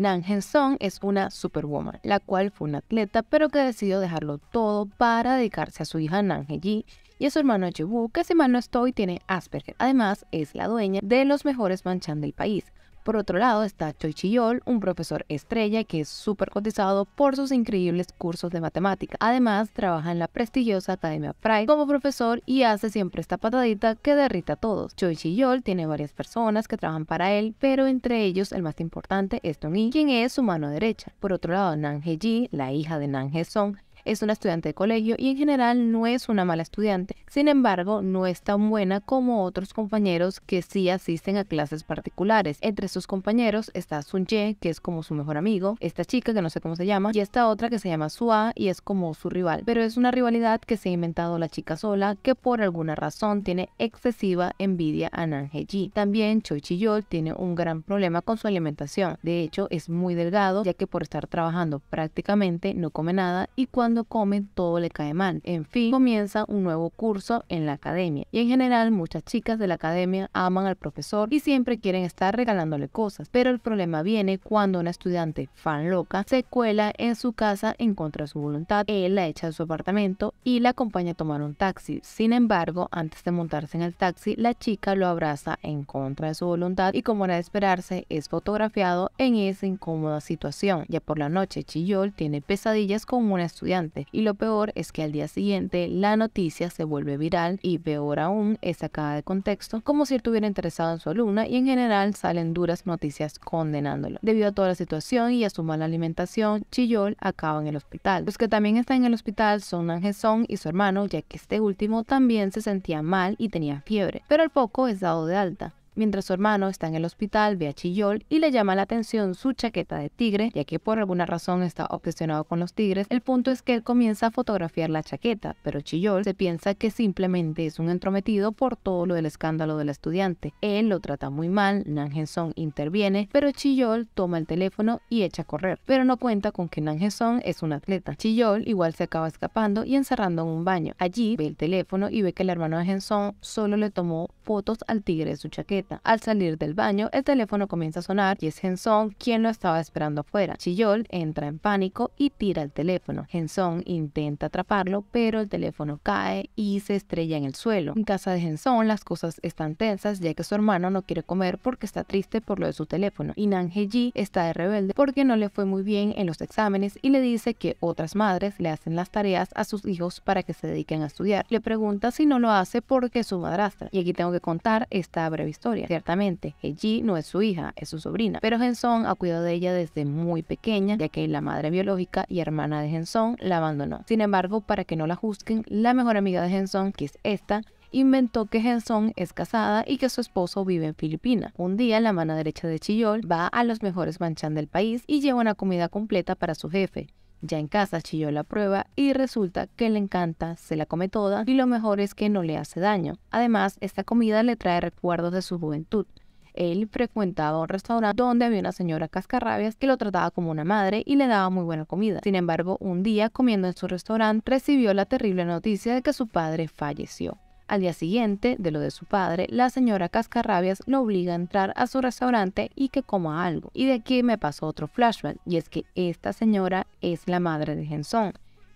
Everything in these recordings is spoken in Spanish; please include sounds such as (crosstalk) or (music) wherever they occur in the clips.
Nan Song es una superwoman, la cual fue una atleta, pero que decidió dejarlo todo para dedicarse a su hija Nan Ji y a su hermano Chibu, que si mal no estoy tiene Asperger. Además, es la dueña de los mejores manchan del país. Por otro lado está Choi Chiyol, un profesor estrella que es súper cotizado por sus increíbles cursos de matemática. Además, trabaja en la prestigiosa Academia Pride como profesor y hace siempre esta patadita que derrita a todos. Choi Chiyol tiene varias personas que trabajan para él, pero entre ellos el más importante es Tony, quien es su mano derecha. Por otro lado, Nan Ji, la hija de Nan He Song, es una estudiante de colegio y en general no es una mala estudiante. Sin embargo, no es tan buena como otros compañeros que sí asisten a clases particulares. Entre sus compañeros está Sun Ye, que es como su mejor amigo, esta chica que no sé cómo se llama, y esta otra que se llama Sua y es como su rival. Pero es una rivalidad que se ha inventado la chica sola que por alguna razón tiene excesiva envidia a Nan Ji, También Choi Chi Yol tiene un gran problema con su alimentación. De hecho, es muy delgado ya que por estar trabajando prácticamente no come nada y cuando comen todo le cae mal. En fin, comienza un nuevo curso en la academia. Y en general muchas chicas de la academia aman al profesor y siempre quieren estar regalándole cosas. Pero el problema viene cuando una estudiante fan loca se cuela en su casa en contra de su voluntad. Él la echa de su apartamento y la acompaña a tomar un taxi. Sin embargo, antes de montarse en el taxi, la chica lo abraza en contra de su voluntad y como era de esperarse, es fotografiado en esa incómoda situación. Ya por la noche, Chillol tiene pesadillas con una estudiante y lo peor es que al día siguiente la noticia se vuelve viral y peor aún es sacada de contexto como si estuviera interesado en su alumna y en general salen duras noticias condenándolo. Debido a toda la situación y a su mala alimentación, Chiyol acaba en el hospital. Los que también están en el hospital son Angesón y su hermano, ya que este último también se sentía mal y tenía fiebre, pero al poco es dado de alta. Mientras su hermano está en el hospital, ve a Chillol y le llama la atención su chaqueta de tigre, ya que por alguna razón está obsesionado con los tigres. El punto es que él comienza a fotografiar la chaqueta, pero Chillol se piensa que simplemente es un entrometido por todo lo del escándalo del estudiante. Él lo trata muy mal, Nan interviene, pero Chillol toma el teléfono y echa a correr, pero no cuenta con que Nan es un atleta. Chillol igual se acaba escapando y encerrando en un baño. Allí ve el teléfono y ve que el hermano de Hensong solo le tomó fotos al tigre de su chaqueta. Al salir del baño, el teléfono comienza a sonar y es Henson quien lo estaba esperando afuera. Chillol entra en pánico y tira el teléfono. Henson intenta atraparlo, pero el teléfono cae y se estrella en el suelo. En casa de Henson las cosas están tensas ya que su hermano no quiere comer porque está triste por lo de su teléfono y Nan Heji está de rebelde porque no le fue muy bien en los exámenes y le dice que otras madres le hacen las tareas a sus hijos para que se dediquen a estudiar. Le pregunta si no lo hace porque su madrastra. Y aquí tengo que contar esta breve historia Ciertamente, Heji no es su hija, es su sobrina, pero Henson ha cuidado de ella desde muy pequeña, ya que la madre biológica y hermana de Henson la abandonó. Sin embargo, para que no la juzguen, la mejor amiga de Henson, que es esta, inventó que Henson es casada y que su esposo vive en Filipinas. Un día, la mano derecha de Chillol va a los mejores manchán del país y lleva una comida completa para su jefe. Ya en casa chilló la prueba y resulta que le encanta, se la come toda y lo mejor es que no le hace daño. Además, esta comida le trae recuerdos de su juventud. Él frecuentaba un restaurante donde había una señora cascarrabias que lo trataba como una madre y le daba muy buena comida. Sin embargo, un día, comiendo en su restaurante, recibió la terrible noticia de que su padre falleció. Al día siguiente de lo de su padre, la señora Cascarrabias lo obliga a entrar a su restaurante y que coma algo. Y de aquí me pasó otro flashback, y es que esta señora es la madre de gensón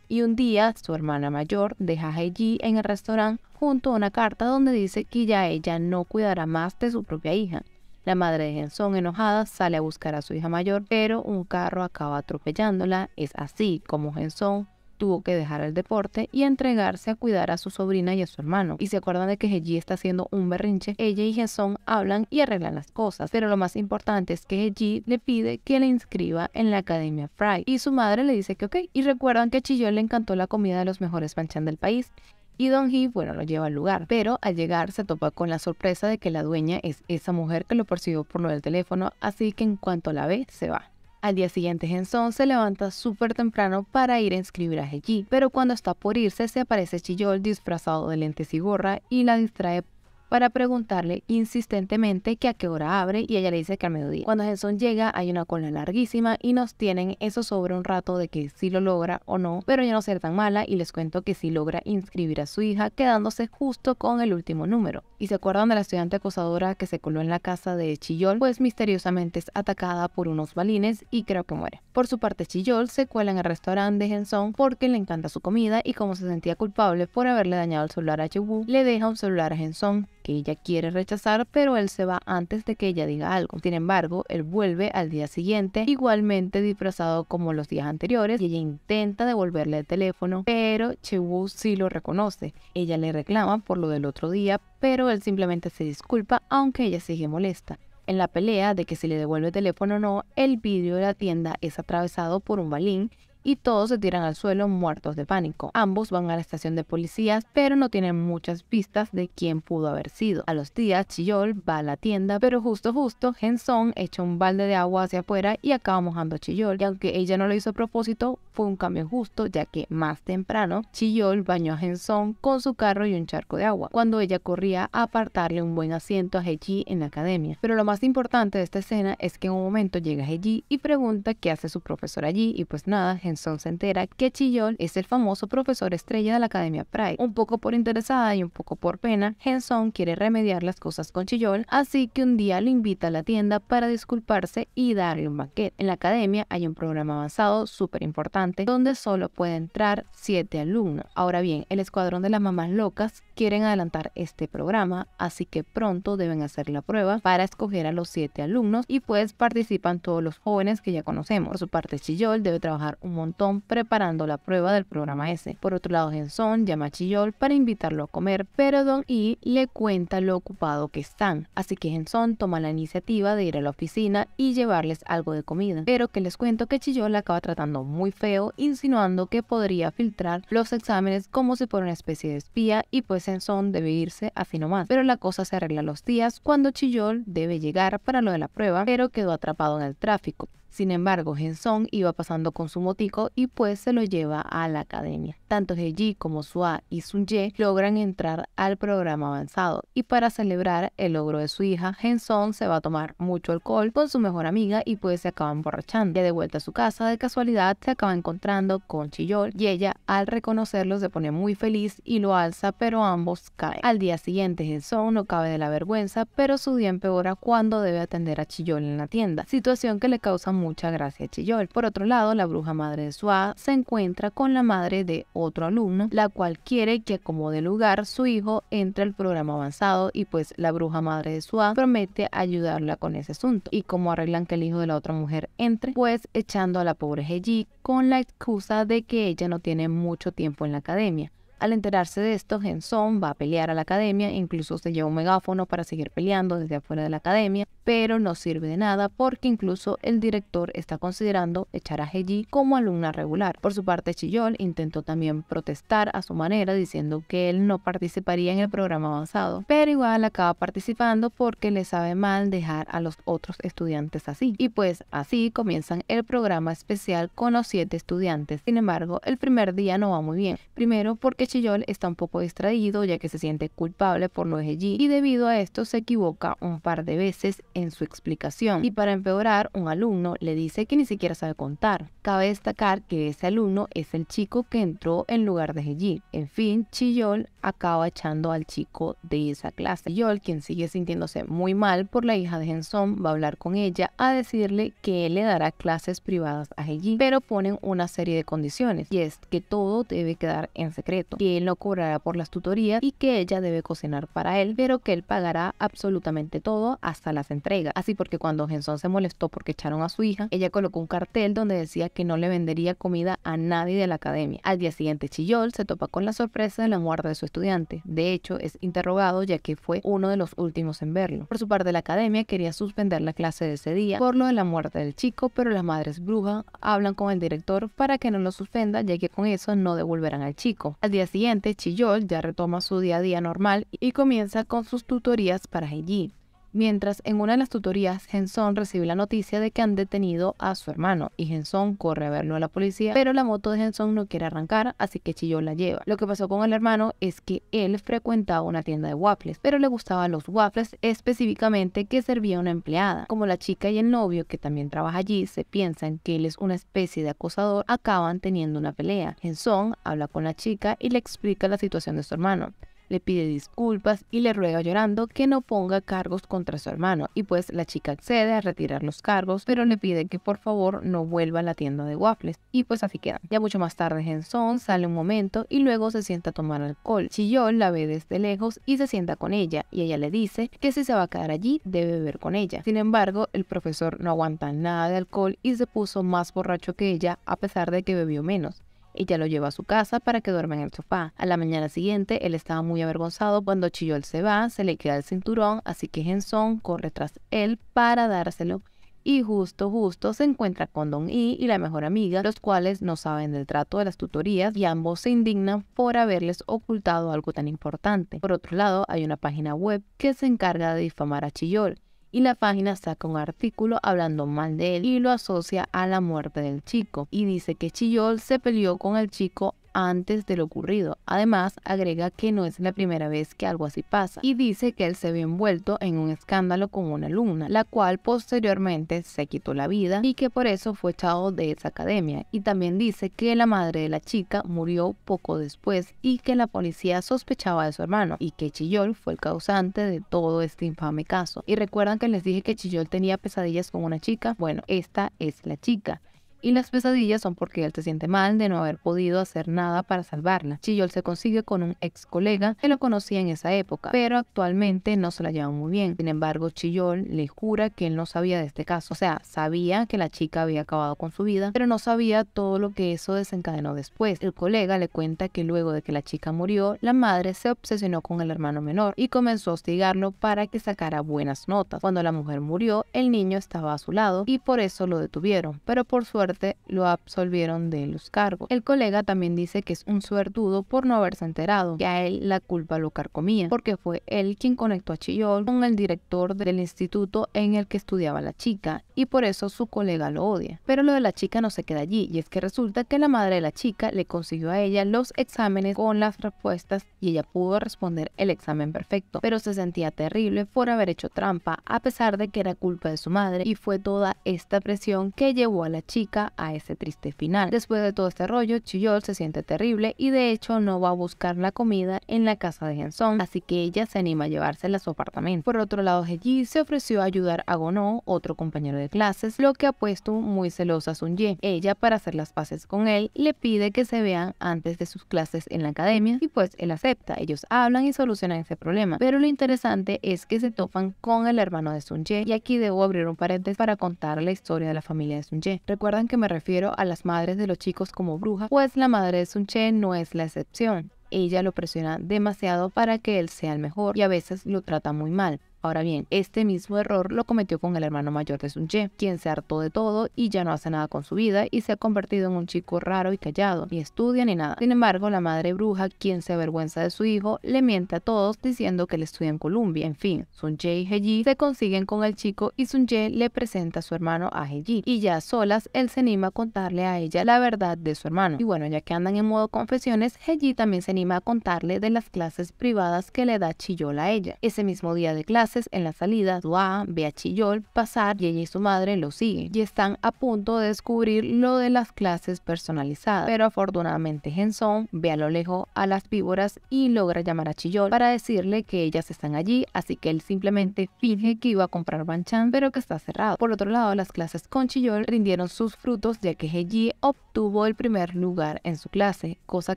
Y un día su hermana mayor deja a Heiji en el restaurante junto a una carta donde dice que ya ella no cuidará más de su propia hija. La madre de gensón enojada, sale a buscar a su hija mayor, pero un carro acaba atropellándola. Es así como gensón tuvo que dejar el deporte y entregarse a cuidar a su sobrina y a su hermano. Y se acuerdan de que Heji está haciendo un berrinche. Ella y Jason hablan y arreglan las cosas, pero lo más importante es que Heji le pide que la inscriba en la Academia Fry y su madre le dice que ok. Y recuerdan que a le encantó la comida de los mejores panchán del país y Don Hee, bueno, lo lleva al lugar, pero al llegar se topa con la sorpresa de que la dueña es esa mujer que lo percibió por lo del teléfono, así que en cuanto la ve, se va. Al día siguiente Henson se levanta súper temprano para ir a inscribir a Heji, pero cuando está por irse se aparece Chillol disfrazado de lentes y gorra y la distrae para preguntarle insistentemente que a qué hora abre y ella le dice que al mediodía. Cuando Henson llega hay una cola larguísima y nos tienen eso sobre un rato de que si lo logra o no, pero ya no ser tan mala y les cuento que si logra inscribir a su hija quedándose justo con el último número. ¿Y se acuerdan de la estudiante acosadora que se coló en la casa de Chillol? Pues misteriosamente es atacada por unos balines y creo que muere. Por su parte Chillol se cuela en el restaurante de Henson porque le encanta su comida y como se sentía culpable por haberle dañado el celular a le deja un celular a Henson que ella quiere rechazar, pero él se va antes de que ella diga algo. Sin embargo, él vuelve al día siguiente, igualmente disfrazado como los días anteriores, y ella intenta devolverle el teléfono, pero Chewu sí lo reconoce. Ella le reclama por lo del otro día, pero él simplemente se disculpa, aunque ella sigue molesta. En la pelea de que si le devuelve el teléfono o no, el vidrio de la tienda es atravesado por un balín y todos se tiran al suelo muertos de pánico. Ambos van a la estación de policías, pero no tienen muchas pistas de quién pudo haber sido. A los días, Chiyol va a la tienda, pero justo justo, Henson echa un balde de agua hacia afuera y acaba mojando a Chiyol, Y aunque ella no lo hizo a propósito, fue un cambio justo, ya que más temprano, Chiyol bañó a Henson con su carro y un charco de agua, cuando ella corría a apartarle un buen asiento a Heji en la academia. Pero lo más importante de esta escena es que en un momento llega Heji y pregunta qué hace su profesor allí, y pues nada, se entera que Chiyol es el famoso profesor estrella de la Academia Pride. Un poco por interesada y un poco por pena, Henson quiere remediar las cosas con Chiyol, así que un día lo invita a la tienda para disculparse y darle un banquete. En la academia hay un programa avanzado súper importante donde solo puede entrar 7 alumnos. Ahora bien, el escuadrón de las mamás locas quieren adelantar este programa, así que pronto deben hacer la prueba para escoger a los 7 alumnos y pues participan todos los jóvenes que ya conocemos. Por su parte, chillol debe trabajar un montón preparando la prueba del programa ese. Por otro lado, Henson llama a Chillol para invitarlo a comer, pero Don y le cuenta lo ocupado que están, así que Henson toma la iniciativa de ir a la oficina y llevarles algo de comida. Pero que les cuento que Chillol acaba tratando muy feo, insinuando que podría filtrar los exámenes como si fuera una especie de espía y pues Henson debe irse así nomás, Pero la cosa se arregla los días cuando Chillol debe llegar para lo de la prueba, pero quedó atrapado en el tráfico. Sin embargo, Hensong iba pasando con su motico y pues se lo lleva a la academia. Tanto Heji como Sua y Sun Ye logran entrar al programa avanzado y para celebrar el logro de su hija, Hensong se va a tomar mucho alcohol con su mejor amiga y pues se acaban borrachando. Ya de vuelta a su casa, de casualidad se acaba encontrando con Chiyol. y ella al reconocerlo se pone muy feliz y lo alza pero ambos caen. Al día siguiente Hensong no cabe de la vergüenza pero su día empeora cuando debe atender a Chiyol en la tienda, situación que le causa Muchas gracias, Chillol. Por otro lado, la bruja madre de Suá se encuentra con la madre de otro alumno, la cual quiere que acomode lugar su hijo entre al programa avanzado y pues la bruja madre de Suá promete ayudarla con ese asunto. Y como arreglan que el hijo de la otra mujer entre, pues echando a la pobre Heji con la excusa de que ella no tiene mucho tiempo en la academia. Al enterarse de esto, Henson va a pelear a la academia, incluso se lleva un megáfono para seguir peleando desde afuera de la academia, pero no sirve de nada porque incluso el director está considerando echar a Heji como alumna regular. Por su parte, Chiyol intentó también protestar a su manera diciendo que él no participaría en el programa avanzado, pero igual acaba participando porque le sabe mal dejar a los otros estudiantes así. Y pues así comienzan el programa especial con los siete estudiantes. Sin embargo, el primer día no va muy bien. Primero porque que Chillol está un poco distraído ya que se siente culpable por no de y debido a esto se equivoca un par de veces en su explicación y para empeorar un alumno le dice que ni siquiera sabe contar. Cabe destacar que ese alumno es el chico que entró en lugar de Heiji. En fin, Chiyol acaba echando al chico de esa clase. Chiyol, quien sigue sintiéndose muy mal por la hija de Henson, va a hablar con ella a decirle que él le dará clases privadas a Heiji, pero ponen una serie de condiciones y es que todo debe quedar en secreto, que él no cobrará por las tutorías y que ella debe cocinar para él, pero que él pagará absolutamente todo hasta las entregas. Así porque cuando Henson se molestó porque echaron a su hija, ella colocó un cartel donde decía que no le vendería comida a nadie de la academia. Al día siguiente, Chillol se topa con la sorpresa de la muerte de su estudiante. De hecho, es interrogado ya que fue uno de los últimos en verlo. Por su parte, la academia quería suspender la clase de ese día por lo de la muerte del chico, pero las madres brujas hablan con el director para que no lo suspenda, ya que con eso no devolverán al chico. Al día siguiente, Chillol ya retoma su día a día normal y comienza con sus tutorías para Heiji. Mientras en una de las tutorías, Henson recibe la noticia de que han detenido a su hermano y Henson corre a verlo a la policía, pero la moto de Henson no quiere arrancar, así que Chiyo la lleva. Lo que pasó con el hermano es que él frecuentaba una tienda de waffles, pero le gustaban los waffles específicamente que servía una empleada. Como la chica y el novio, que también trabaja allí, se piensan que él es una especie de acosador, acaban teniendo una pelea. Henson habla con la chica y le explica la situación de su hermano le pide disculpas y le ruega llorando que no ponga cargos contra su hermano y pues la chica accede a retirar los cargos pero le pide que por favor no vuelva a la tienda de waffles y pues así quedan Ya mucho más tarde Henson sale un momento y luego se sienta a tomar alcohol. yo la ve desde lejos y se sienta con ella y ella le dice que si se va a quedar allí debe beber con ella. Sin embargo el profesor no aguanta nada de alcohol y se puso más borracho que ella a pesar de que bebió menos ya lo lleva a su casa para que duerma en el sofá. A la mañana siguiente, él estaba muy avergonzado cuando Chiyol se va, se le queda el cinturón, así que Henson corre tras él para dárselo y justo justo se encuentra con Don I y la mejor amiga, los cuales no saben del trato de las tutorías y ambos se indignan por haberles ocultado algo tan importante. Por otro lado, hay una página web que se encarga de difamar a Chiyol y la página saca un artículo hablando mal de él y lo asocia a la muerte del chico y dice que Chillol se peleó con el chico antes de lo ocurrido. Además, agrega que no es la primera vez que algo así pasa y dice que él se vio envuelto en un escándalo con una alumna, la cual posteriormente se quitó la vida y que por eso fue echado de esa academia. Y también dice que la madre de la chica murió poco después y que la policía sospechaba de su hermano y que Chillol fue el causante de todo este infame caso. Y recuerdan que les dije que Chiyol tenía pesadillas con una chica. Bueno, esta es la chica y las pesadillas son porque él se siente mal de no haber podido hacer nada para salvarla. Chillol se consigue con un ex colega que lo conocía en esa época, pero actualmente no se la lleva muy bien. Sin embargo, Chillol le jura que él no sabía de este caso, o sea, sabía que la chica había acabado con su vida, pero no sabía todo lo que eso desencadenó después. El colega le cuenta que luego de que la chica murió, la madre se obsesionó con el hermano menor y comenzó a hostigarlo para que sacara buenas notas. Cuando la mujer murió, el niño estaba a su lado y por eso lo detuvieron, pero por suerte lo absolvieron de los cargos. El colega también dice que es un suertudo por no haberse enterado, que a él la culpa lo carcomía, porque fue él quien conectó a Chillol con el director del instituto en el que estudiaba la chica, y por eso su colega lo odia. Pero lo de la chica no se queda allí, y es que resulta que la madre de la chica le consiguió a ella los exámenes con las respuestas y ella pudo responder el examen perfecto, pero se sentía terrible por haber hecho trampa, a pesar de que era culpa de su madre, y fue toda esta presión que llevó a la chica a ese triste final. Después de todo este rollo, Chiyol se siente terrible y de hecho no va a buscar la comida en la casa de Genson, así que ella se anima a llevársela a su apartamento. Por otro lado, Heji se ofreció a ayudar a Gono, otro compañero de clases, lo que ha puesto muy celosa a Ye. Ella, para hacer las paces con él, le pide que se vean antes de sus clases en la academia y pues él acepta. Ellos hablan y solucionan ese problema. Pero lo interesante es que se topan con el hermano de Sunye y aquí debo abrir un paréntesis para contar la historia de la familia de Sunye. ¿Recuerdan que me refiero a las madres de los chicos como brujas, pues la madre de Sun Che no es la excepción. Ella lo presiona demasiado para que él sea el mejor y a veces lo trata muy mal. Ahora bien, este mismo error lo cometió con el hermano mayor de Sun Ye, quien se hartó de todo y ya no hace nada con su vida y se ha convertido en un chico raro y callado, ni estudia ni nada. Sin embargo, la madre bruja, quien se avergüenza de su hijo, le miente a todos diciendo que él estudia en Colombia. En fin, Sun Je y Heiji se consiguen con el chico y Sun je le presenta a su hermano a Heiji y ya a solas él se anima a contarle a ella la verdad de su hermano. Y bueno, ya que andan en modo confesiones, Heiji también se anima a contarle de las clases privadas que le da Chiyola a ella. Ese mismo día de clase, en la salida, Dua ve a Chiyol pasar y ella y su madre lo siguen y están a punto de descubrir lo de las clases personalizadas. Pero afortunadamente, Genson ve a lo lejos a las víboras y logra llamar a Chiyol para decirle que ellas están allí, así que él simplemente finge que iba a comprar Banchan, pero que está cerrado. Por otro lado, las clases con Chiyol rindieron sus frutos ya que Heji obtuvo el primer lugar en su clase, cosa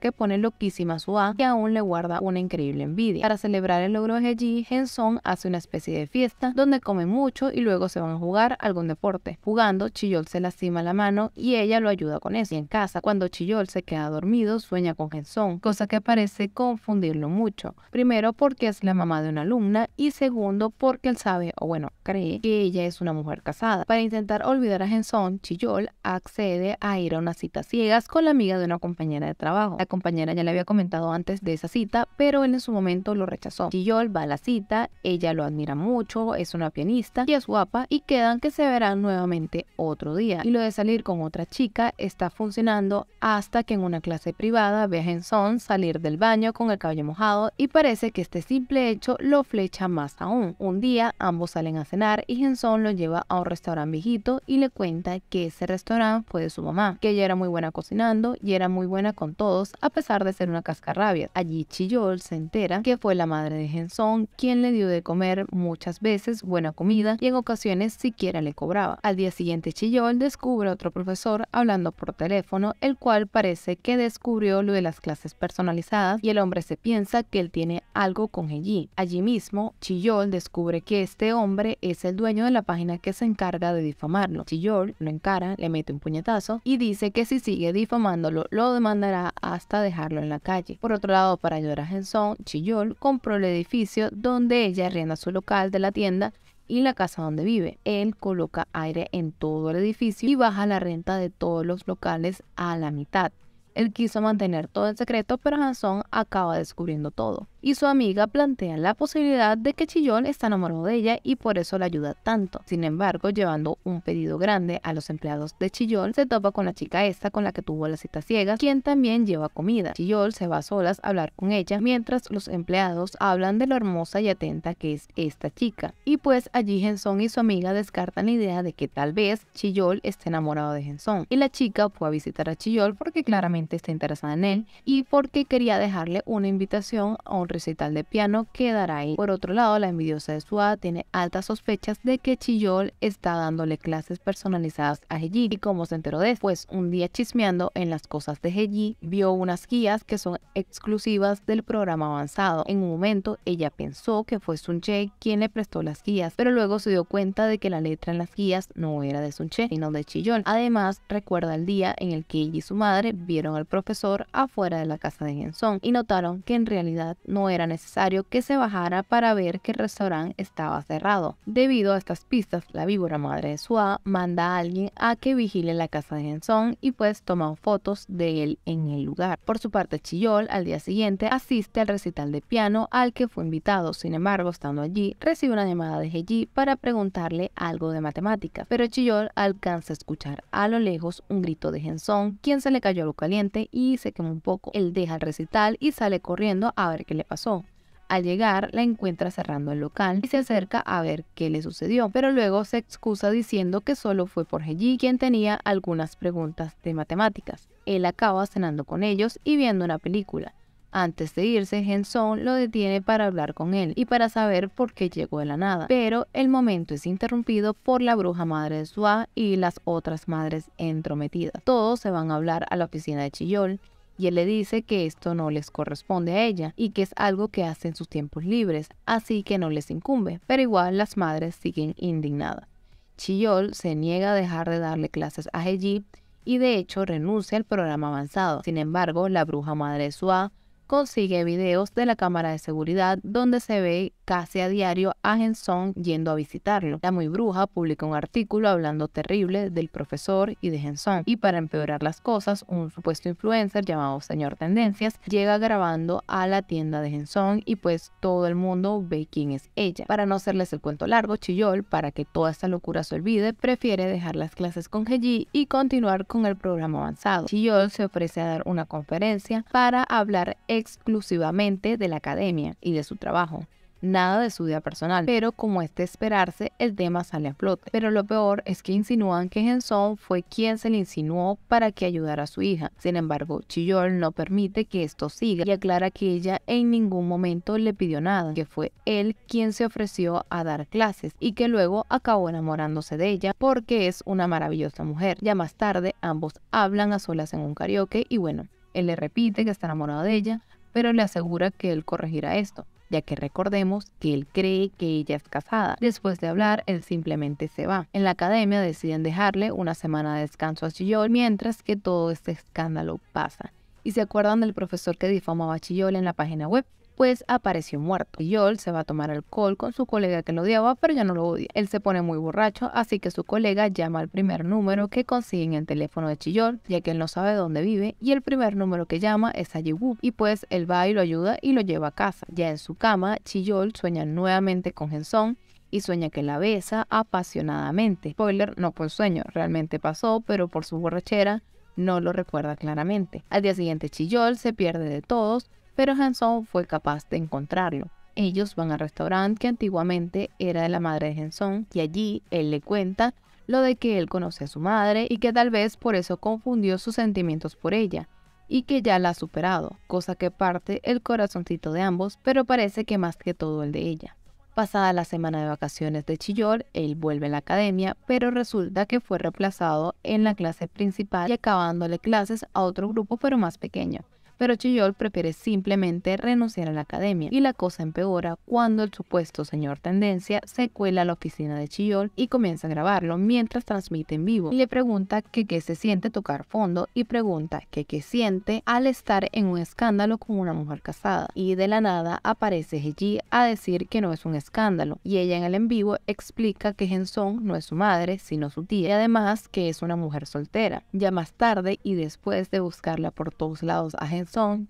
que pone loquísima a Sua, que aún le guarda una increíble envidia. Para celebrar el logro de Heji, Henson hace una especie de fiesta donde come mucho y luego se van a jugar algún deporte. Jugando, Chiyol se lastima la mano y ella lo ayuda con eso. Y en casa, cuando Chiyol se queda dormido, sueña con Genzón, cosa que parece confundirlo mucho. Primero porque es la mamá de una alumna y segundo porque él sabe, o bueno, cree que ella es una mujer casada. Para intentar olvidar a Genzón, Chillol accede a ir a una cita ciegas con la amiga de una compañera de trabajo. La compañera ya le había comentado antes de esa cita, pero él en su momento lo rechazó. Chiyol va a la cita, ella lo admite mira mucho, es una pianista y es guapa y quedan que se verán nuevamente otro día. Y lo de salir con otra chica está funcionando hasta que en una clase privada ve a Henson salir del baño con el cabello mojado y parece que este simple hecho lo flecha más aún. Un día ambos salen a cenar y Henson lo lleva a un restaurante viejito y le cuenta que ese restaurante fue de su mamá, que ella era muy buena cocinando y era muy buena con todos a pesar de ser una cascarrabia. Allí Chiyol se entera que fue la madre de Henson quien le dio de comer muchas veces buena comida y en ocasiones siquiera le cobraba. Al día siguiente Chillol descubre a otro profesor hablando por teléfono, el cual parece que descubrió lo de las clases personalizadas y el hombre se piensa que él tiene algo con Heiji. Allí mismo, Chillol descubre que este hombre es el dueño de la página que se encarga de difamarlo. Chillol lo encara, le mete un puñetazo y dice que si sigue difamándolo lo demandará hasta dejarlo en la calle. Por otro lado, para ayudar a Henson, Chillol compró el edificio donde ella rienda su local de la tienda y la casa donde vive. Él coloca aire en todo el edificio y baja la renta de todos los locales a la mitad. Él quiso mantener todo en secreto, pero Hanson acaba descubriendo todo y su amiga plantea la posibilidad de que Chillón está enamorado de ella y por eso la ayuda tanto. Sin embargo, llevando un pedido grande a los empleados de Chillón, se topa con la chica esta con la que tuvo la cita ciega, quien también lleva comida. Chiyol se va a solas a hablar con ella, mientras los empleados hablan de lo hermosa y atenta que es esta chica. Y pues allí Henson y su amiga descartan la idea de que tal vez Chillol esté enamorado de Henson. Y la chica fue a visitar a Chiyol porque claramente está interesada en él y porque quería dejarle una invitación a un tal de piano quedará ahí. Por otro lado, la envidiosa de Sua tiene altas sospechas de que Chiyol está dándole clases personalizadas a Heiji y como se enteró de pues un día chismeando en las cosas de Heiji, vio unas guías que son exclusivas del programa avanzado. En un momento, ella pensó que fue Sunche quien le prestó las guías, pero luego se dio cuenta de que la letra en las guías no era de Sunche, sino de Chiyol Además, recuerda el día en el que ella y su madre vieron al profesor afuera de la casa de Genson y notaron que en realidad no era necesario que se bajara para ver que el restaurante estaba cerrado. Debido a estas pistas, la víbora madre de Suá manda a alguien a que vigile la casa de Jensón y pues toma fotos de él en el lugar. Por su parte, Chiyol al día siguiente asiste al recital de piano al que fue invitado. Sin embargo, estando allí, recibe una llamada de Heiji para preguntarle algo de matemáticas, pero Chiyol alcanza a escuchar a lo lejos un grito de Jensón quien se le cayó lo caliente y se quemó un poco. Él deja el recital y sale corriendo a ver qué le pasó. Al llegar, la encuentra cerrando el local y se acerca a ver qué le sucedió, pero luego se excusa diciendo que solo fue por Heji quien tenía algunas preguntas de matemáticas. Él acaba cenando con ellos y viendo una película. Antes de irse, Henson lo detiene para hablar con él y para saber por qué llegó de la nada, pero el momento es interrumpido por la bruja madre de Sua y las otras madres entrometidas. Todos se van a hablar a la oficina de Chiyol y él le dice que esto no les corresponde a ella y que es algo que hace en sus tiempos libres, así que no les incumbe, pero igual las madres siguen indignadas. Chiyol se niega a dejar de darle clases a Heji y de hecho renuncia al programa avanzado. Sin embargo, la bruja madre de Suá consigue videos de la cámara de seguridad donde se ve casi a diario a Henson yendo a visitarlo. La muy bruja publica un artículo hablando terrible del profesor y de Henson. Y para empeorar las cosas, un supuesto influencer llamado Señor Tendencias llega grabando a la tienda de Henson y pues todo el mundo ve quién es ella. Para no hacerles el cuento largo, Chiyol, para que toda esta locura se olvide, prefiere dejar las clases con Heiji y continuar con el programa avanzado. Chiyol se ofrece a dar una conferencia para hablar exclusivamente de la academia y de su trabajo nada de su vida personal. Pero como es de esperarse, el tema sale a flote. Pero lo peor es que insinúan que Henson fue quien se le insinuó para que ayudara a su hija. Sin embargo, Chiyol no permite que esto siga y aclara que ella en ningún momento le pidió nada, que fue él quien se ofreció a dar clases y que luego acabó enamorándose de ella porque es una maravillosa mujer. Ya más tarde, ambos hablan a solas en un karaoke y bueno, él le repite que está enamorado de ella, pero le asegura que él corregirá esto, ya que recordemos que él cree que ella es casada. Después de hablar, él simplemente se va. En la academia deciden dejarle una semana de descanso a Chillol mientras que todo este escándalo pasa. Y se acuerdan del profesor que difamaba a Chillol en la página web pues apareció muerto. Chiyol se va a tomar alcohol con su colega que lo odiaba, pero ya no lo odia. Él se pone muy borracho, así que su colega llama al primer número que consiguen en el teléfono de Chiyol, ya que él no sabe dónde vive, y el primer número que llama es a Jiwoo, y pues él va y lo ayuda y lo lleva a casa. Ya en su cama, Chiyol sueña nuevamente con gensón y sueña que la besa apasionadamente. Spoiler, no fue sueño, realmente pasó, pero por su borrachera no lo recuerda claramente. Al día siguiente Chillol se pierde de todos, pero Hanson fue capaz de encontrarlo. Ellos van al restaurante que antiguamente era de la madre de Hanson y allí él le cuenta lo de que él conoce a su madre y que tal vez por eso confundió sus sentimientos por ella y que ya la ha superado, cosa que parte el corazoncito de ambos, pero parece que más que todo el de ella. Pasada la semana de vacaciones de Chillor, él vuelve a la academia, pero resulta que fue reemplazado en la clase principal y acabándole clases a otro grupo pero más pequeño pero Chiyol prefiere simplemente renunciar a la academia y la cosa empeora cuando el supuesto señor Tendencia se cuela a la oficina de Chiyol y comienza a grabarlo mientras transmite en vivo. Y le pregunta que qué se siente tocar fondo y pregunta que qué siente al estar en un escándalo con una mujer casada. Y de la nada aparece Heji a decir que no es un escándalo y ella en el en vivo explica que Jenson no es su madre sino su tía y además que es una mujer soltera. Ya más tarde y después de buscarla por todos lados a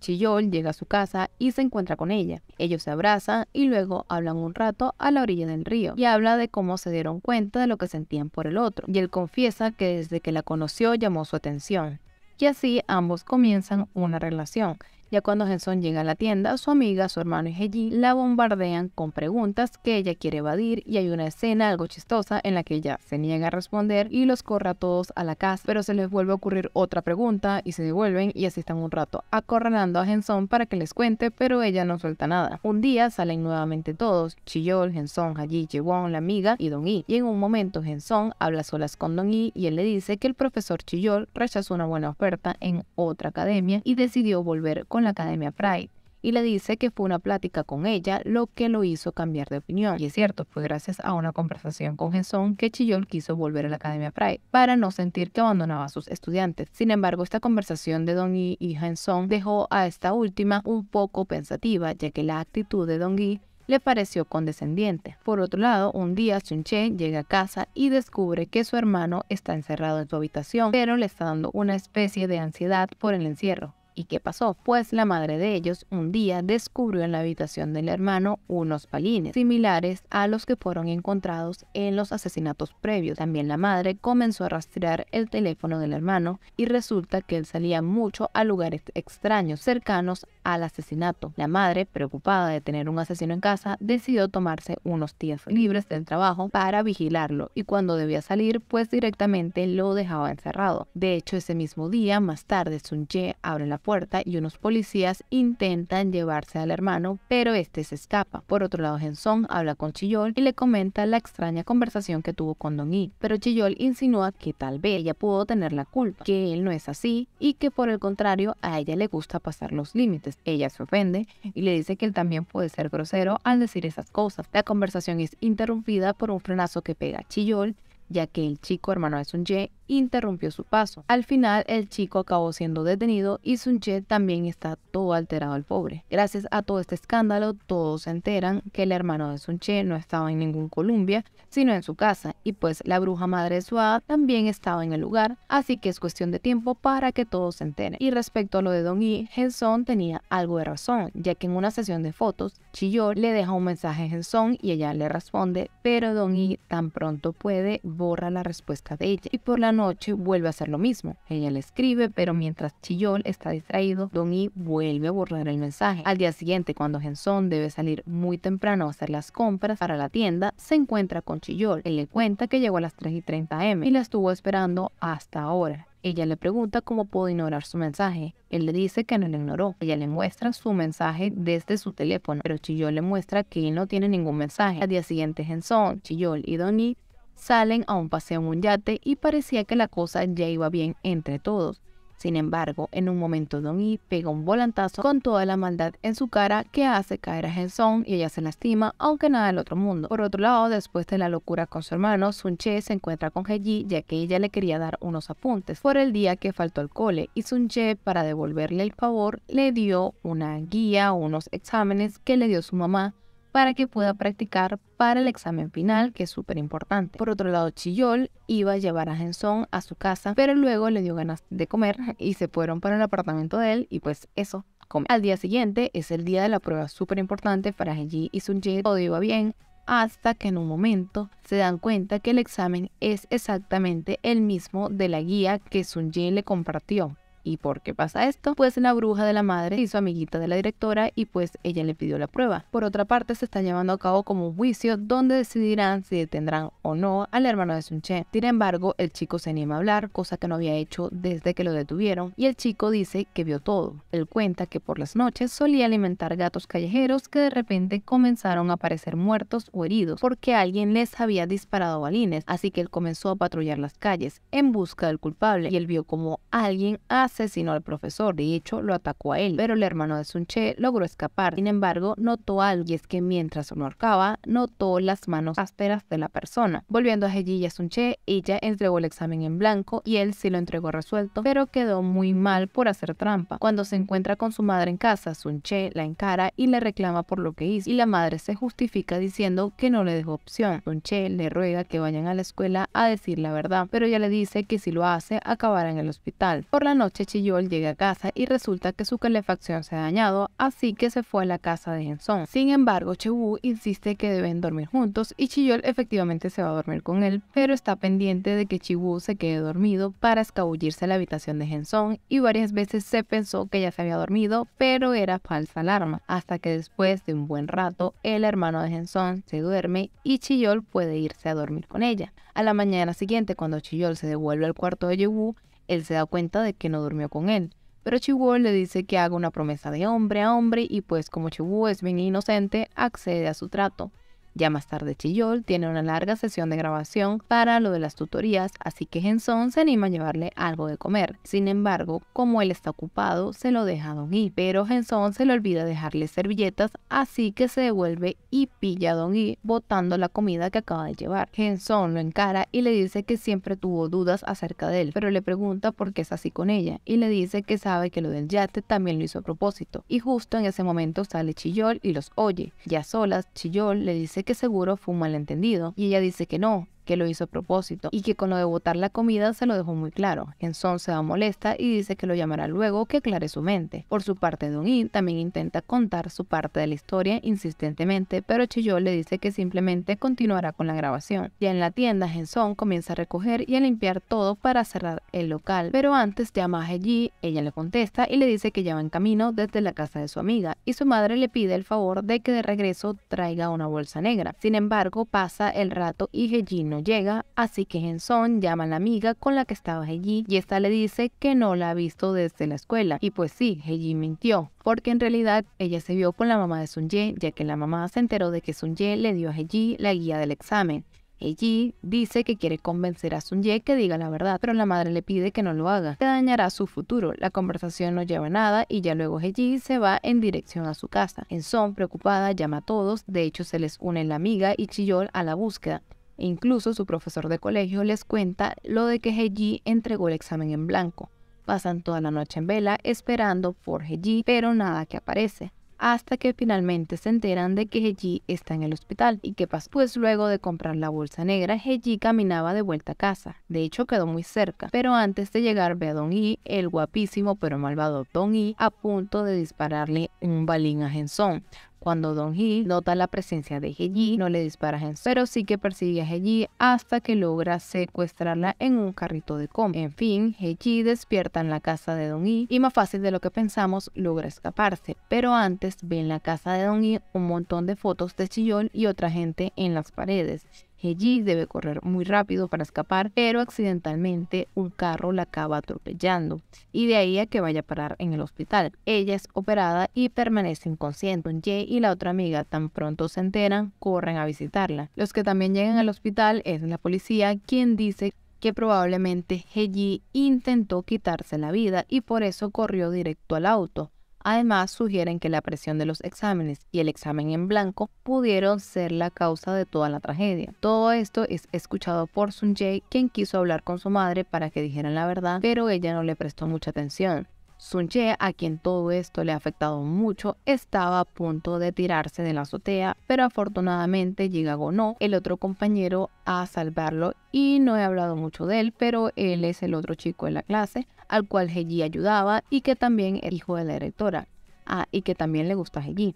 Chiyol llega a su casa y se encuentra con ella. Ellos se abrazan y luego hablan un rato a la orilla del río y habla de cómo se dieron cuenta de lo que sentían por el otro. Y él confiesa que desde que la conoció llamó su atención. Y así ambos comienzan una relación ya cuando Henson llega a la tienda, su amiga, su hermano y Heiji la bombardean con preguntas que ella quiere evadir y hay una escena algo chistosa en la que ella se niega a responder y los corre a todos a la casa, pero se les vuelve a ocurrir otra pregunta y se devuelven y así están un rato acorralando a Henson para que les cuente, pero ella no suelta nada. Un día salen nuevamente todos, Chiyol, Henson, Haji, Jewon, la amiga y Don Yi. Y en un momento Henson habla solas con Don Yi y él le dice que el profesor Chiyol rechazó una buena oferta en otra academia y decidió volver con la Academia Pride y le dice que fue una plática con ella lo que lo hizo cambiar de opinión. Y es cierto, fue gracias a una conversación con Jason que chillón quiso volver a la Academia Pride para no sentir que abandonaba a sus estudiantes. Sin embargo, esta conversación de Don Yi y Jason dejó a esta última un poco pensativa, ya que la actitud de Don Yi le pareció condescendiente. Por otro lado, un día Sun Che llega a casa y descubre que su hermano está encerrado en su habitación, pero le está dando una especie de ansiedad por el encierro. ¿Y qué pasó? Pues la madre de ellos un día descubrió en la habitación del hermano unos palines similares a los que fueron encontrados en los asesinatos previos. También la madre comenzó a rastrear el teléfono del hermano y resulta que él salía mucho a lugares extraños cercanos al asesinato. La madre, preocupada de tener un asesino en casa, decidió tomarse unos días libres del trabajo para vigilarlo y cuando debía salir, pues directamente lo dejaba encerrado. De hecho, ese mismo día, más tarde, Sun Ye abre la puerta y unos policías intentan llevarse al hermano, pero este se escapa. Por otro lado, Song habla con Chiyol y le comenta la extraña conversación que tuvo con Dong Yi, pero Chiyol insinúa que tal vez ella pudo tener la culpa, que él no es así y que por el contrario a ella le gusta pasar los límites. Ella se ofende y le dice que él también puede ser grosero al decir esas cosas. La conversación es interrumpida por un frenazo que pega a Chillol ya que el chico hermano de Sunye interrumpió su paso. Al final, el chico acabó siendo detenido y Sunye también está todo alterado al pobre. Gracias a todo este escándalo, todos se enteran que el hermano de Sun-Che no estaba en ningún Columbia sino en su casa, y pues la bruja madre de también estaba en el lugar, así que es cuestión de tiempo para que todos se enteren. Y respecto a lo de Don Yi, Henson tenía algo de razón, ya que en una sesión de fotos, Chiyol le deja un mensaje a Henson y ella le responde, pero Don Yi tan pronto puede borra la respuesta de ella, y por la noche vuelve a hacer lo mismo. Ella le escribe, pero mientras Chiyol está distraído, Don Yi vuelve a borrar el mensaje. Al día siguiente, cuando Henson debe salir muy temprano a hacer las compras para la tienda, se encuentra con Chiyol, Él le cuenta que llegó a las 3 y 30 M y la estuvo esperando hasta ahora. Ella le pregunta cómo pudo ignorar su mensaje. Él le dice que no le ignoró. Ella le muestra su mensaje desde su teléfono, pero Chillol le muestra que él no tiene ningún mensaje. Al día siguiente, Henson, Chillol y Donnie salen a un paseo en un yate y parecía que la cosa ya iba bien entre todos. Sin embargo, en un momento Yi pega un volantazo con toda la maldad en su cara que hace caer a Henson y ella se lastima, aunque nada del otro mundo. Por otro lado, después de la locura con su hermano, Sun Che se encuentra con Heiji ya que ella le quería dar unos apuntes por el día que faltó al cole y Sun Che para devolverle el favor le dio una guía, unos exámenes que le dio su mamá para que pueda practicar para el examen final, que es súper importante. Por otro lado, Chiyol iba a llevar a Henson a su casa, pero luego le dio ganas de comer (laughs) y se fueron para el apartamento de él y pues eso. Come. Al día siguiente es el día de la prueba súper importante para Heji y Sunji. Todo iba bien hasta que en un momento se dan cuenta que el examen es exactamente el mismo de la guía que Sunji le compartió ¿Y por qué pasa esto? Pues la bruja de la madre hizo amiguita de la directora y pues ella le pidió la prueba. Por otra parte, se está llevando a cabo como un juicio donde decidirán si detendrán o no al hermano de Sun Chen. Sin embargo, el chico se anima a hablar, cosa que no había hecho desde que lo detuvieron, y el chico dice que vio todo. Él cuenta que por las noches solía alimentar gatos callejeros que de repente comenzaron a aparecer muertos o heridos porque alguien les había disparado balines, así que él comenzó a patrullar las calles en busca del culpable y él vio como alguien hace asesinó al profesor, de hecho lo atacó a él, pero el hermano de Sun Che logró escapar. Sin embargo, notó algo y es que mientras lo arcaba, notó las manos ásperas de la persona. Volviendo a Heji y a Sun Che, ella entregó el examen en blanco y él sí lo entregó resuelto, pero quedó muy mal por hacer trampa. Cuando se encuentra con su madre en casa, Sun Che la encara y le reclama por lo que hizo y la madre se justifica diciendo que no le dejó opción. Sun Che le ruega que vayan a la escuela a decir la verdad, pero ella le dice que si lo hace acabará en el hospital. Por la noche, Chiyol llega a casa y resulta que su calefacción se ha dañado, así que se fue a la casa de jensong Sin embargo, Chewu insiste que deben dormir juntos y Chillol efectivamente se va a dormir con él, pero está pendiente de que Chewu se quede dormido para escabullirse a la habitación de jensong y varias veces se pensó que ya se había dormido, pero era falsa alarma, hasta que después de un buen rato el hermano de jensong se duerme y Chillol puede irse a dormir con ella. A la mañana siguiente, cuando Chiyol se devuelve al cuarto de Chewu, él se da cuenta de que no durmió con él, pero Chihuahua le dice que haga una promesa de hombre a hombre y pues como Chihuahua es bien inocente, accede a su trato. Ya más tarde Chillol tiene una larga sesión de grabación para lo de las tutorías, así que Henson se anima a llevarle algo de comer. Sin embargo, como él está ocupado, se lo deja a Don Yi, pero Henson se le olvida dejarle servilletas, así que se devuelve y pilla a Don Yi, botando la comida que acaba de llevar. Henson lo encara y le dice que siempre tuvo dudas acerca de él, pero le pregunta por qué es así con ella y le dice que sabe que lo del yate también lo hizo a propósito. Y justo en ese momento sale Chillol y los oye. Ya solas, Chillol le dice que seguro fue un malentendido y ella dice que no, que lo hizo a propósito y que con lo de botar la comida se lo dejó muy claro. Henson se da molesta y dice que lo llamará luego que aclare su mente. Por su parte, Dong también intenta contar su parte de la historia insistentemente, pero Chiyo le dice que simplemente continuará con la grabación. Ya en la tienda, Henson comienza a recoger y a limpiar todo para cerrar el local, pero antes llama a Heiji, ella le contesta y le dice que ya va en camino desde la casa de su amiga y su madre le pide el favor de que de regreso traiga una bolsa negra. Sin embargo, pasa el rato y Heji no llega, así que Henson llama a la amiga con la que estaba Heiji y esta le dice que no la ha visto desde la escuela. Y pues sí, Heiji mintió, porque en realidad ella se vio con la mamá de Sunye, ya que la mamá se enteró de que Sunye le dio a Heiji la guía del examen. Heiji dice que quiere convencer a Sunye que diga la verdad, pero la madre le pide que no lo haga, que dañará su futuro. La conversación no lleva nada y ya luego Heiji se va en dirección a su casa. En preocupada, llama a todos, de hecho se les une la amiga y Chiyol a la búsqueda incluso su profesor de colegio les cuenta lo de que Heji entregó el examen en blanco. Pasan toda la noche en vela esperando por Heji, pero nada que aparece hasta que finalmente se enteran de que Heji está en el hospital. ¿Y que pasó? Pues luego de comprar la bolsa negra, Heji caminaba de vuelta a casa. De hecho, quedó muy cerca. Pero antes de llegar, ve a Don Yi, el guapísimo pero malvado Don Yi, a punto de dispararle un balín a Jenson. Cuando Don Hee nota la presencia de Heiji, no le dispara a Henson, pero sí que persigue a Heiji hasta que logra secuestrarla en un carrito de coma. En fin, Heji despierta en la casa de Don Hee y más fácil de lo que pensamos, logra escaparse, pero antes ve en la casa de Don Hee un montón de fotos de chillón y otra gente en las paredes. Heji debe correr muy rápido para escapar, pero accidentalmente un carro la acaba atropellando y de ahí a que vaya a parar en el hospital. Ella es operada y permanece inconsciente. Jay y la otra amiga tan pronto se enteran, corren a visitarla. Los que también llegan al hospital es la policía quien dice que probablemente Heji intentó quitarse la vida y por eso corrió directo al auto. Además, sugieren que la presión de los exámenes y el examen en blanco pudieron ser la causa de toda la tragedia. Todo esto es escuchado por Sun Jae, quien quiso hablar con su madre para que dijeran la verdad, pero ella no le prestó mucha atención. Sun Ye, a quien todo esto le ha afectado mucho, estaba a punto de tirarse de la azotea, pero afortunadamente llega Gono, el otro compañero, a salvarlo y no he hablado mucho de él, pero él es el otro chico de la clase al cual Heji ayudaba y que también es hijo de la directora. Ah, y que también le gusta Heji.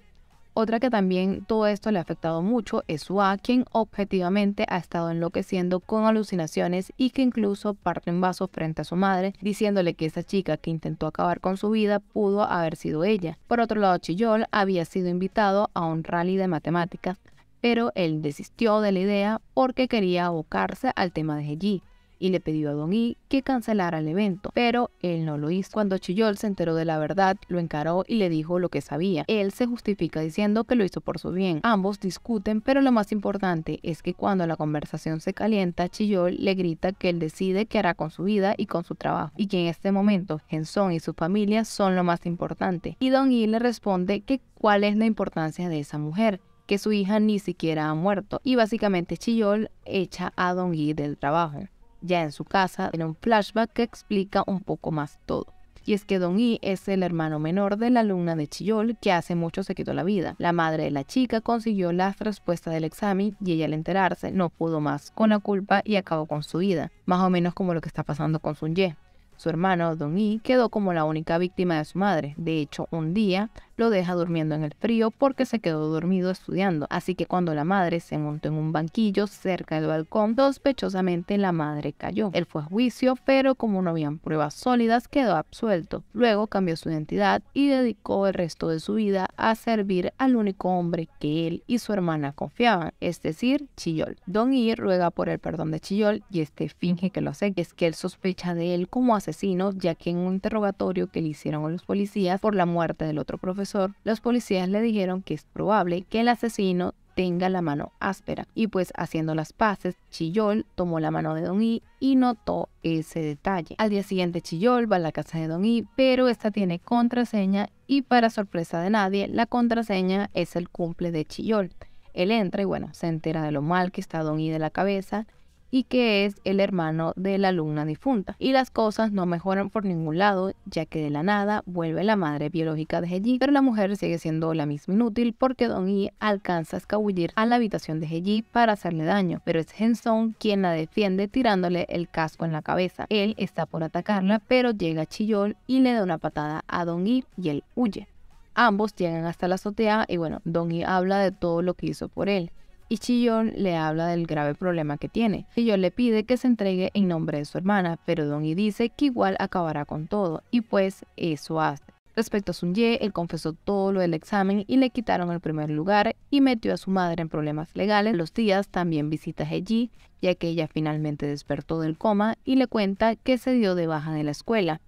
Otra que también todo esto le ha afectado mucho es Sua, quien objetivamente ha estado enloqueciendo con alucinaciones y que incluso parte en vaso frente a su madre, diciéndole que esa chica que intentó acabar con su vida pudo haber sido ella. Por otro lado, Chiyol había sido invitado a un rally de matemáticas, pero él desistió de la idea porque quería abocarse al tema de Heji y le pidió a Don Y que cancelara el evento, pero él no lo hizo. Cuando Chillol se enteró de la verdad, lo encaró y le dijo lo que sabía. Él se justifica diciendo que lo hizo por su bien. Ambos discuten, pero lo más importante es que cuando la conversación se calienta, Chillol le grita que él decide qué hará con su vida y con su trabajo, y que en este momento Henson y su familia son lo más importante. Y Don Y le responde que cuál es la importancia de esa mujer, que su hija ni siquiera ha muerto, y básicamente Chillol echa a Don Y del trabajo ya en su casa, en un flashback que explica un poco más todo. Y es que Don I es el hermano menor de la alumna de Chillol que hace mucho se quitó la vida. La madre de la chica consiguió las respuestas del examen y ella al enterarse no pudo más con la culpa y acabó con su vida, más o menos como lo que está pasando con Sun Ye. Su hermano, Don I, quedó como la única víctima de su madre. De hecho, un día, lo deja durmiendo en el frío porque se quedó dormido estudiando. Así que cuando la madre se montó en un banquillo cerca del balcón, sospechosamente la madre cayó. Él fue a juicio, pero como no habían pruebas sólidas, quedó absuelto. Luego cambió su identidad y dedicó el resto de su vida a servir al único hombre que él y su hermana confiaban, es decir, Chillol. Don Ir ruega por el perdón de Chillol y este finge que lo hace. Es que él sospecha de él como asesino, ya que en un interrogatorio que le hicieron a los policías por la muerte del otro profesor, los policías le dijeron que es probable que el asesino tenga la mano áspera. Y pues haciendo las paces, Chillol tomó la mano de Don I y notó ese detalle. Al día siguiente Chillol va a la casa de Don I, pero esta tiene contraseña y para sorpresa de nadie, la contraseña es el cumple de Chillol. Él entra y bueno, se entera de lo mal que está Don I de la cabeza y que es el hermano de la alumna difunta. Y las cosas no mejoran por ningún lado, ya que de la nada vuelve la madre biológica de Heji, pero la mujer sigue siendo la misma inútil porque Don Yi alcanza a escabullir a la habitación de Heji para hacerle daño, pero es Henson quien la defiende tirándole el casco en la cabeza. Él está por atacarla, pero llega Chiyol y le da una patada a Don Yi y él huye. Ambos llegan hasta la azotea y bueno, Don Yi habla de todo lo que hizo por él y Chillón le habla del grave problema que tiene. yo le pide que se entregue en nombre de su hermana, pero Donnie dice que igual acabará con todo, y pues eso hace. Respecto a Sun Ye, él confesó todo lo del examen y le quitaron el primer lugar y metió a su madre en problemas legales. Los días también visita a Heiji, ya que ella finalmente despertó del coma y le cuenta que se dio de baja de la escuela.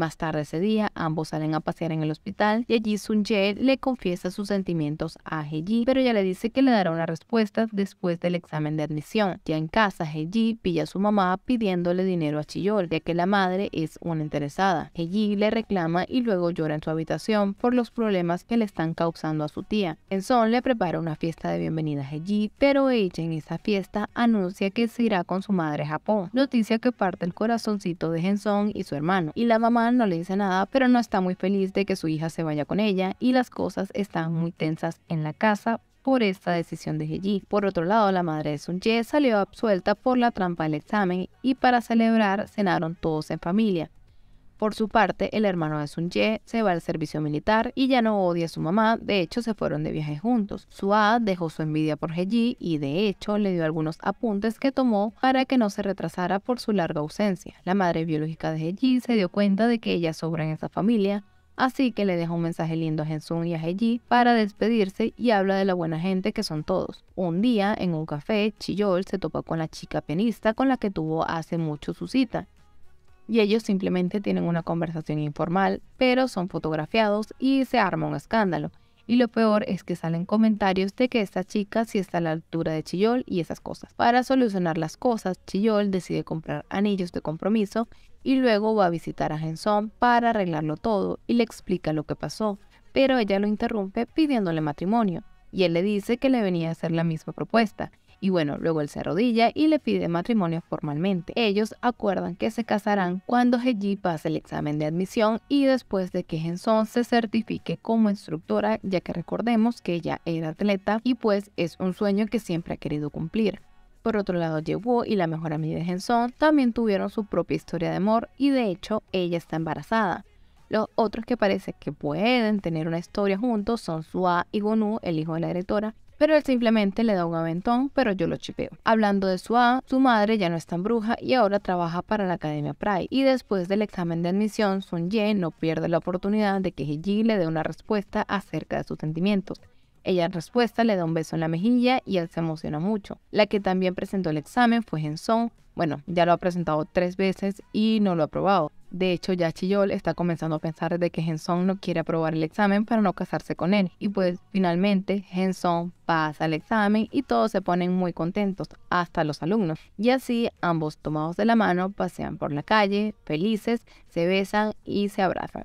Más tarde ese día, ambos salen a pasear en el hospital y allí Sun Jae le confiesa sus sentimientos a Ji, pero ella le dice que le dará una respuesta después del examen de admisión. Ya en casa, Ji pilla a su mamá pidiéndole dinero a Chiyol, ya que la madre es una interesada. Ji le reclama y luego llora en su habitación por los problemas que le están causando a su tía. En Son le prepara una fiesta de bienvenida a Ji, pero ella en esa fiesta anuncia que se irá con su madre a Japón, noticia que parte el corazoncito de Hensong y su hermano, y la mamá no le dice nada, pero no está muy feliz de que su hija se vaya con ella y las cosas están muy tensas en la casa por esta decisión de Heji Por otro lado, la madre de Sun Ye salió absuelta por la trampa del examen y para celebrar cenaron todos en familia. Por su parte, el hermano de Sun Ye se va al servicio militar y ya no odia a su mamá, de hecho se fueron de viaje juntos. Sua dejó su envidia por Heji y de hecho le dio algunos apuntes que tomó para que no se retrasara por su larga ausencia. La madre biológica de Heji se dio cuenta de que ella sobra en esa familia Así que le deja un mensaje lindo a Hensun y a Heji para despedirse y habla de la buena gente que son todos. Un día, en un café, Chiyol se topa con la chica pianista con la que tuvo hace mucho su cita y ellos simplemente tienen una conversación informal, pero son fotografiados y se arma un escándalo. Y lo peor es que salen comentarios de que esta chica sí está a la altura de Chillol y esas cosas. Para solucionar las cosas, Chillol decide comprar anillos de compromiso y luego va a visitar a Henson para arreglarlo todo y le explica lo que pasó, pero ella lo interrumpe pidiéndole matrimonio y él le dice que le venía a hacer la misma propuesta y bueno, luego él se arrodilla y le pide matrimonio formalmente. Ellos acuerdan que se casarán cuando Heji pase el examen de admisión y después de que Henson se certifique como instructora, ya que recordemos que ella era atleta y pues es un sueño que siempre ha querido cumplir. Por otro lado, Yewu y la mejor amiga de Henson también tuvieron su propia historia de amor y de hecho ella está embarazada. Los otros que parece que pueden tener una historia juntos son Sua y Gonu, el hijo de la directora, pero él simplemente le da un aventón, pero yo lo chipeo. Hablando de Sua, su madre ya no es tan bruja y ahora trabaja para la Academia Pride. Y después del examen de admisión, Sun Ye no pierde la oportunidad de que Ji le dé una respuesta acerca de sus sentimientos. Ella en respuesta le da un beso en la mejilla y él se emociona mucho. La que también presentó el examen fue Henson, bueno, ya lo ha presentado tres veces y no lo ha probado. De hecho, ya Chiyol está comenzando a pensar de que Henson no quiere aprobar el examen para no casarse con él. Y pues finalmente Henson pasa el examen y todos se ponen muy contentos, hasta los alumnos. Y así ambos tomados de la mano pasean por la calle, felices, se besan y se abrazan.